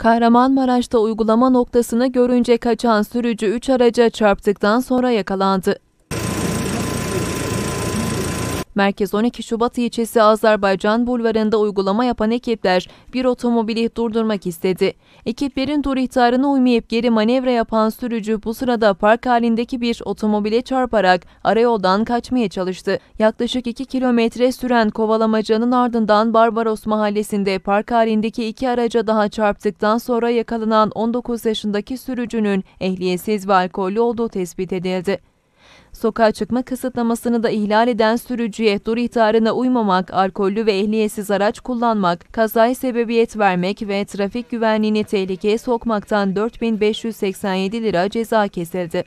Kahramanmaraş'ta uygulama noktasını görünce kaçan sürücü 3 araca çarptıktan sonra yakalandı. Merkez 12 Şubat ilçesi Azerbaycan bulvarında uygulama yapan ekipler bir otomobili durdurmak istedi. Ekiplerin dur ihtarına uymayıp geri manevra yapan sürücü bu sırada park halindeki bir otomobile çarparak arayoldan kaçmaya çalıştı. Yaklaşık 2 kilometre süren kovalamacanın ardından Barbaros mahallesinde park halindeki iki araca daha çarptıktan sonra yakalanan 19 yaşındaki sürücünün ehliyetsiz ve alkollü olduğu tespit edildi. Sokağa çıkma kısıtlamasını da ihlal eden sürücüye dur ihtarına uymamak, alkollü ve ehliyetsiz araç kullanmak, kazaya sebebiyet vermek ve trafik güvenliğini tehlikeye sokmaktan 4587 lira ceza kesildi.